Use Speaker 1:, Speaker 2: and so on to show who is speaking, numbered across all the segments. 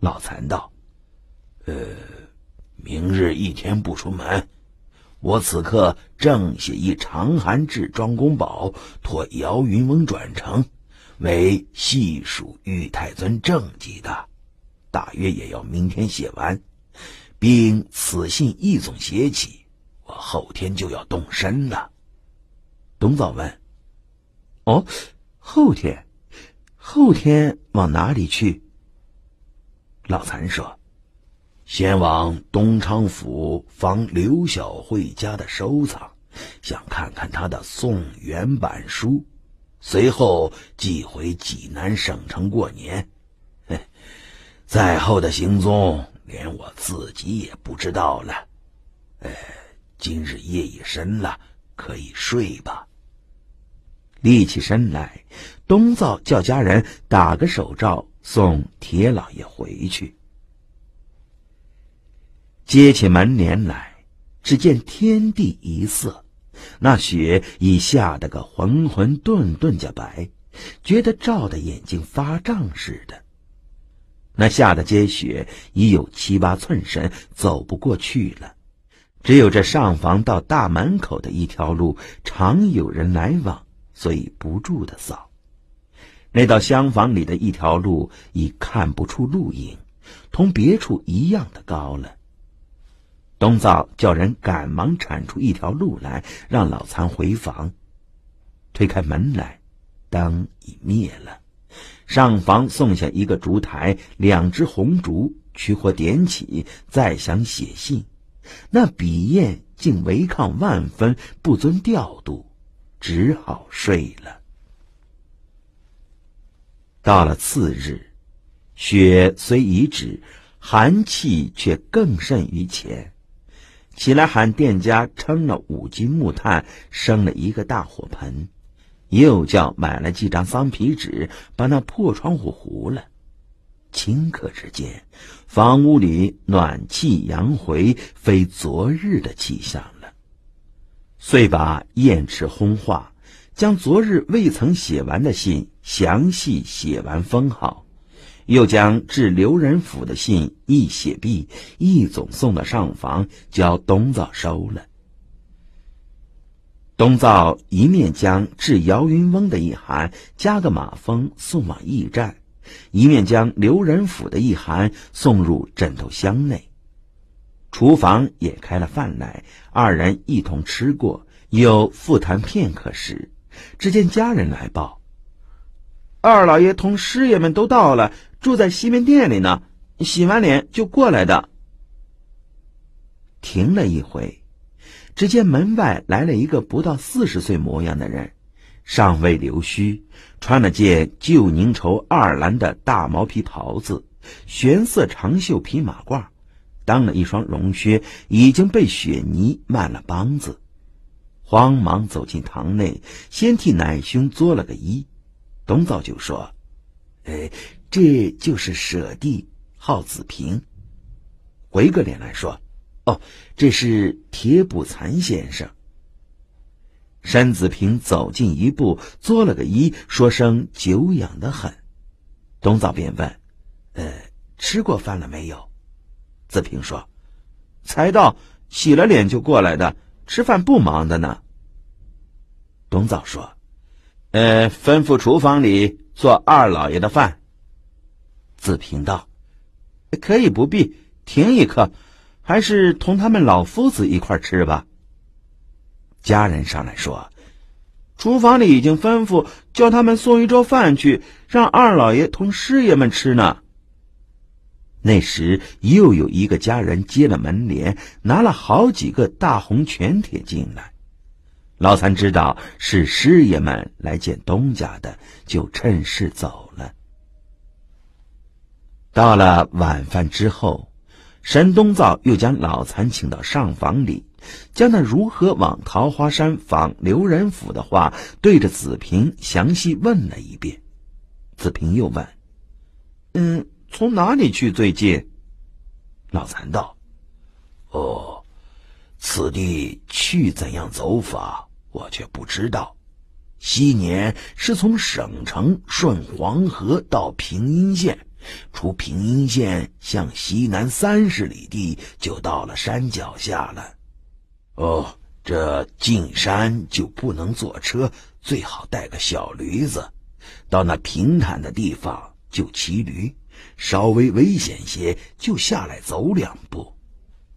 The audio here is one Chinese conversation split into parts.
Speaker 1: 老残道：“呃，明日一天不出门，我此刻正写一长函至庄公宝，托姚云翁转呈，为细数玉太尊政绩的，大约也要明天写完，并此信一总写起，我后天就要动身了。”董早问：“哦，后天？后天往哪里去？”老残说：“先往东昌府房刘晓慧家的收藏，想看看她的宋元版书。随后寄回济南省城过年。再后的行踪，连我自己也不知道了。今日夜已深了，可以睡吧。”立起身来，东造叫家人打个手照。送铁老爷回去，揭起门帘来，只见天地一色，那雪已下得个浑浑沌沌家白，觉得照的眼睛发胀似的。那下的街雪已有七八寸深，走不过去了，只有这上房到大门口的一条路，常有人来往，所以不住的扫。那到厢房里的一条路已看不出路影，同别处一样的高了。东造叫人赶忙铲出一条路来，让老残回房。推开门来，灯已灭了。上房送下一个烛台，两只红烛，取火点起。再想写信，那笔砚竟违抗万分，不遵调度，只好睡了。到了次日，雪虽已止，寒气却更甚于前。起来喊店家称了五斤木炭，生了一个大火盆，又叫买了几张桑皮纸，把那破窗户糊了。顷刻之间，房屋里暖气扬回，非昨日的气象了。遂把砚池烘化，将昨日未曾写完的信。详细写完封好，又将致刘仁甫的信一写毕，一总送到上房，交东灶收了。东灶一面将致姚云翁的一函加个马蜂送往驿站，一面将刘仁甫的一函送入枕头箱内。厨房也开了饭来，二人一同吃过，又复谈片刻时，只见家人来报。二老爷同师爷们都到了，住在西门店里呢。洗完脸就过来的。停了一回，只见门外来了一个不到四十岁模样的人，尚未留须，穿了件旧宁绸二蓝的大毛皮袍子，玄色长袖皮马褂，当了一双绒靴，已经被雪泥漫了帮子，慌忙走进堂内，先替奶兄作了个揖。东早就说：“哎，这就是舍弟号子平。”回过脸来说：“哦，这是铁补残先生。”山子平走近一步，作了个揖，说声“久仰”的，很”。东早便问：“呃，吃过饭了没有？”子平说：“才到，洗了脸就过来的，吃饭不忙的呢。”东早说。呃，吩咐厨房里做二老爷的饭。子平道：“可以不必停一刻，还是同他们老夫子一块吃吧。”家人上来说：“厨房里已经吩咐叫他们送一桌饭去，让二老爷同师爷们吃呢。”那时又有一个家人接了门帘，拿了好几个大红全帖进来。老三知道是师爷们来见东家的，就趁势走了。到了晚饭之后，沈东造又将老三请到上房里，将那如何往桃花山访刘仁甫的话，对着子平详细问了一遍。子平又问：“嗯，从哪里去最近？”老三道：“哦，此地去怎样走法？”我却不知道，昔年是从省城顺黄河到平阴县，出平阴县向西南三十里地就到了山脚下了。哦，这进山就不能坐车，最好带个小驴子，到那平坦的地方就骑驴，稍微危险些就下来走两步。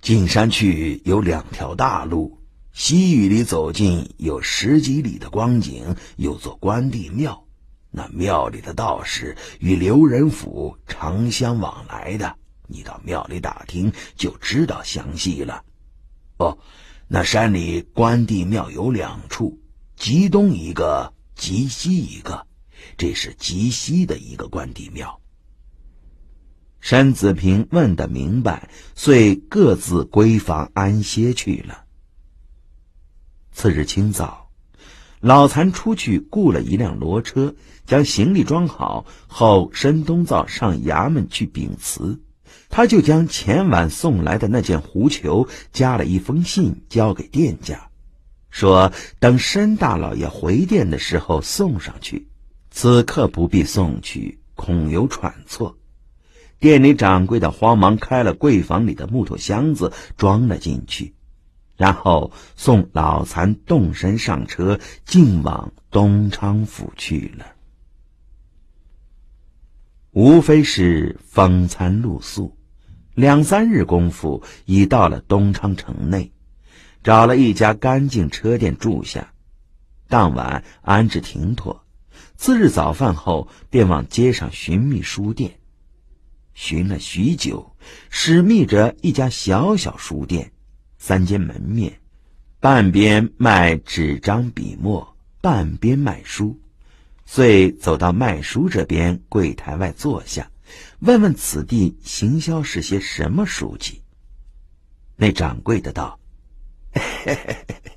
Speaker 1: 进山去有两条大路。西域里走近有十几里的光景，有座关帝庙。那庙里的道士与刘仁甫常相往来的，你到庙里打听，就知道详细了。哦，那山里关帝庙有两处，吉东一个，吉西一个。这是吉西的一个关帝庙。山子平问得明白，遂各自归房安歇去了。次日清早，老残出去雇了一辆骡车，将行李装好后，申东造上衙门去禀辞。他就将前晚送来的那件狐裘，加了一封信交给店家，说等申大老爷回店的时候送上去。此刻不必送去，恐有喘错。店里掌柜的慌忙开了柜房里的木头箱子，装了进去。然后送老残动身上车，竟往东昌府去了。无非是风餐露宿，两三日功夫已到了东昌城内，找了一家干净车店住下。当晚安置停妥，次日早饭后便往街上寻觅书店，寻了许久，始觅着一家小小书店。三间门面，半边卖纸张笔墨，半边卖书。遂走到卖书这边柜台外坐下，问问此地行销是些什么书籍。那掌柜的道：“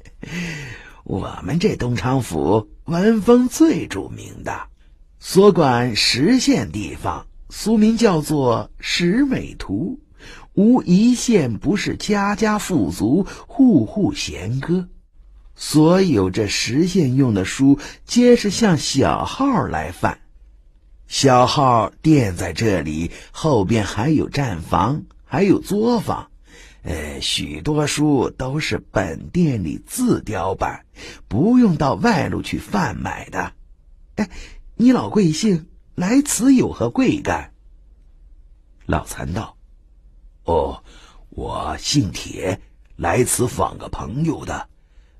Speaker 1: 我们这东昌府文风最著名的，所管十县地方，俗名叫做十美图。”无一线不是家家富足，户户闲歌。所有这实现用的书，皆是向小号来贩。小号店在这里，后边还有站房，还有作坊。呃，许多书都是本店里自雕版，不用到外路去贩买的。哎，你老贵姓？来此有何贵干？老残道。哦，我姓铁，来此访个朋友的。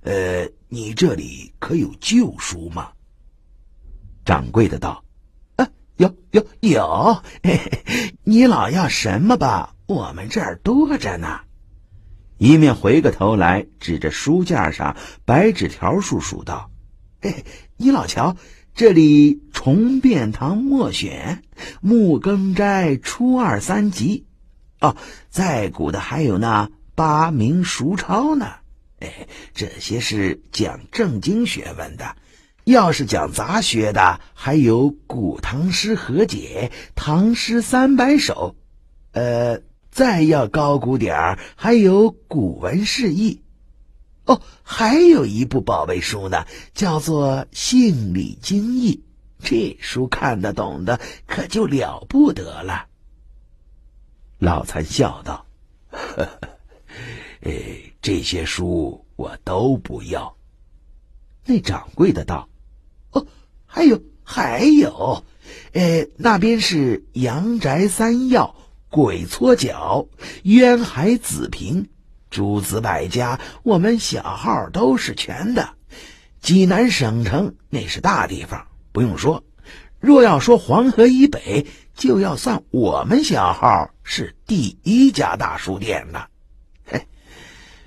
Speaker 1: 呃，你这里可有旧书吗？掌柜的道：“啊，有有有，嘿嘿，你老要什么吧？我们这儿多着呢。”一面回个头来，指着书架上白纸条数数道：“嘿，你老瞧这里重变堂莫选木更斋初二三集。”哦，在古的还有那八明熟抄呢，哎，这些是讲正经学问的；要是讲杂学的，还有古唐诗和解、唐诗三百首，呃，再要高古点儿，还有古文释义。哦，还有一部宝贝书呢，叫做《性理精义》，这书看得懂的可就了不得了。老残笑道：“呵 呵，这些书我都不要。”那掌柜的道：“哦，还有还有，呃，那边是《阳宅三要》《鬼搓脚》《渊海子平》《诸子百家》，我们小号都是全的。济南省城那是大地方，不用说。若要说黄河以北……”就要算我们小号是第一家大书店了，嘿，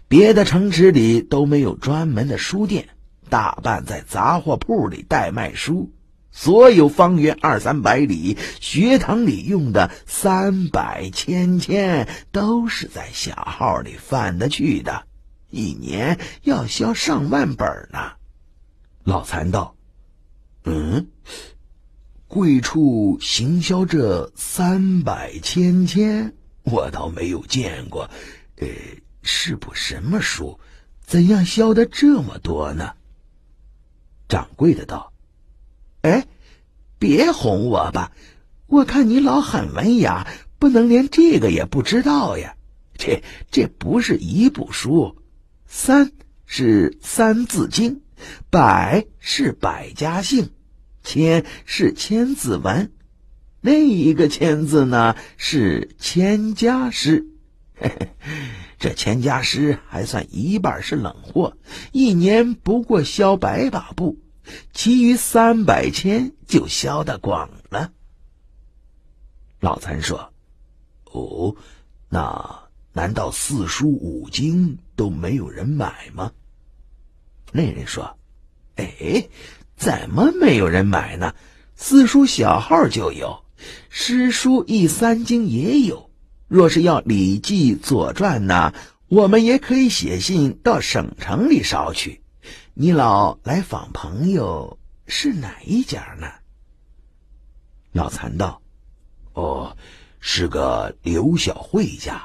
Speaker 1: 别的城池里都没有专门的书店，大半在杂货铺里代卖书。所有方圆二三百里学堂里用的三百千千，都是在小号里贩得去的，一年要销上万本呢。老残道：“嗯。”贵处行销这三百千千，我倒没有见过。呃，是部什么书？怎样销得这么多呢？掌柜的道：“哎，别哄我吧！我看你老很文雅，不能连这个也不知道呀。这这不是一部书，三是《三字经》，百是《百家姓》。”签是千字文，另一个签字呢是千家诗。这千家诗还算一半是冷货，一年不过销百把布，其余三百千就销的广了。老残说：“哦，那难道四书五经都没有人买吗？”那人说：“哎。”怎么没有人买呢？四书小号就有，诗书一三经也有。若是要《礼记》《左传》呢，我们也可以写信到省城里捎去。你老来访朋友是哪一家呢？老残道：“哦，是个刘小慧家。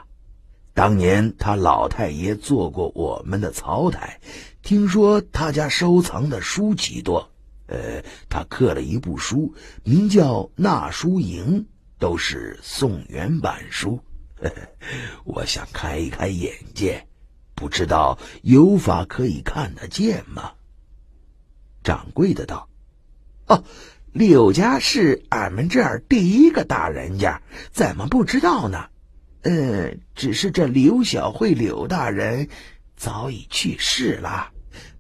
Speaker 1: 当年他老太爷做过我们的曹台，听说他家收藏的书籍多。”呃，他刻了一部书，名叫《纳书营》，都是宋元版书。我想开一开眼界，不知道有法可以看得见吗？掌柜的道：“哦，柳家是俺们这儿第一个大人家，怎么不知道呢？嗯，只是这柳小慧，柳大人早已去世了，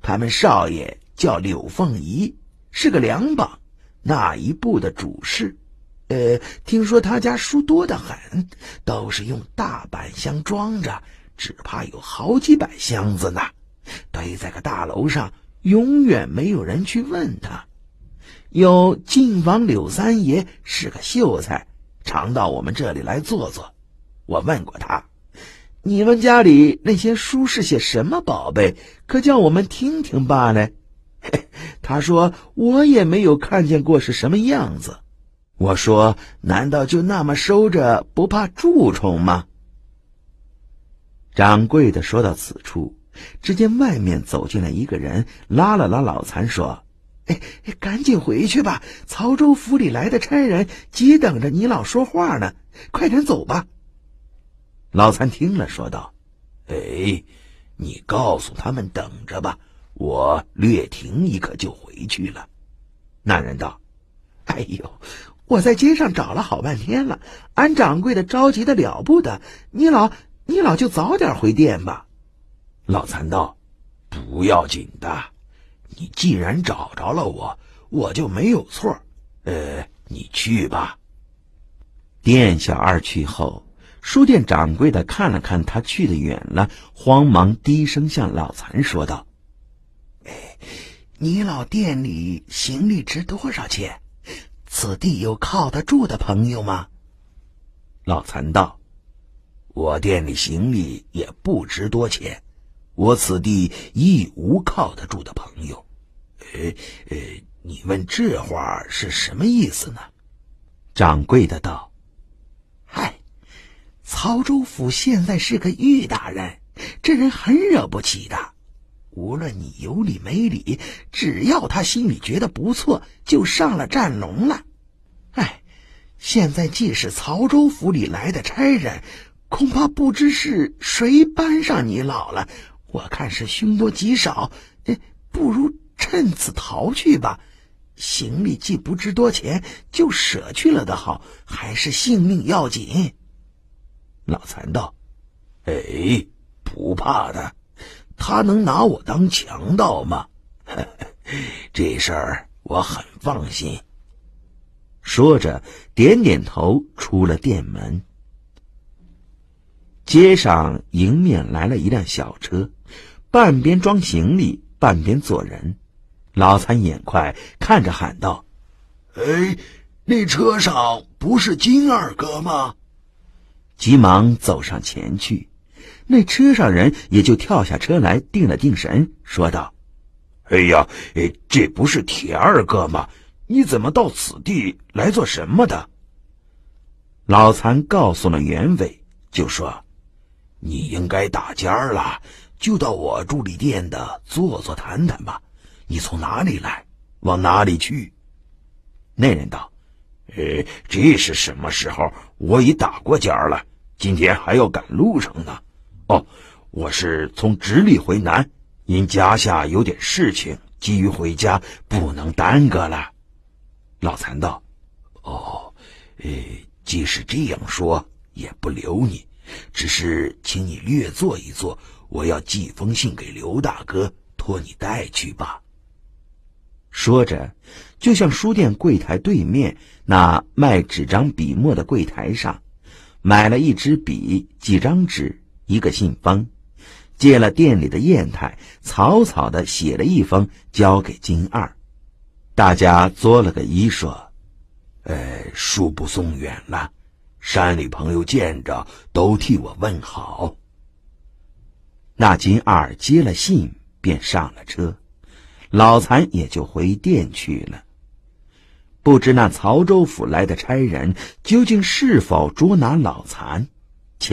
Speaker 1: 他们少爷叫柳凤仪。”是个两榜那一部的主事，呃，听说他家书多得很，都是用大板箱装着，只怕有好几百箱子呢，堆在个大楼上，永远没有人去问他。有晋房柳三爷是个秀才，常到我们这里来坐坐，我问过他，你们家里那些书是些什么宝贝？可叫我们听听罢呢。他说：“我也没有看见过是什么样子。”我说：“难道就那么收着不怕蛀虫吗？”掌柜的说到此处，只见外面走进来一个人，拉了拉老残说：“哎，赶紧回去吧！曹州府里来的差人急等着你老说话呢，快点走吧。”老残听了，说道：“哎，你告诉他们等着吧。”我略停一刻就回去了。那人道：“哎呦，我在街上找了好半天了，俺掌柜的着急的了不得。你老，你老就早点回店吧。”老残道：“不要紧的，你既然找着了我，我就没有错。呃，你去吧。”店小二去后，书店掌柜的看了看他去的远了，慌忙低声向老残说道。哎，你老店里行李值多少钱？此地有靠得住的朋友吗？老残道：“我店里行李也不值多钱，我此地亦无靠得住的朋友。”哎哎，你问这话是什么意思呢？掌柜的道：“嗨，曹州府现在是个玉大人，这人很惹不起的。”无论你有理没理，只要他心里觉得不错，就上了战龙了。哎，现在既是曹州府里来的差人，恐怕不知是谁搬上你老了。我看是凶多吉少，不如趁此逃去吧。行李既不值多钱，就舍去了的好，还是性命要紧。老残道：“哎，不怕的。”他能拿我当强盗吗？这事儿我很放心。说着，点点头，出了店门。街上迎面来了一辆小车，半边装行李，半边坐人。老三眼快，看着喊道：“哎，那车上不是金二哥吗？”急忙走上前去。那车上人也就跳下车来，定了定神，说道：“哎呀，哎，这不是铁二哥吗？你怎么到此地来做什么的？”老残告诉了原委，就说：“你应该打尖儿了，就到我助理店的坐坐谈谈吧。你从哪里来，往哪里去？”那人道：“呃，这是什么时候？我已打过尖儿了，今天还要赶路程呢。”哦，我是从直隶回南，因家下有点事情，急于回家，不能耽搁了。老残道：“哦，诶，即使这样说，也不留你，只是请你略坐一坐。我要寄封信给刘大哥，托你带去吧。”说着，就向书店柜台对面那卖纸张笔墨的柜台上，买了一支笔、几张纸。一个信封，借了店里的砚台，草草的写了一封，交给金二。大家作了个揖，说：“恕不送远了，山里朋友见着都替我问好。”那金二接了信，便上了车，老残也就回店去了。不知那曹州府来的差人究竟是否捉拿老残？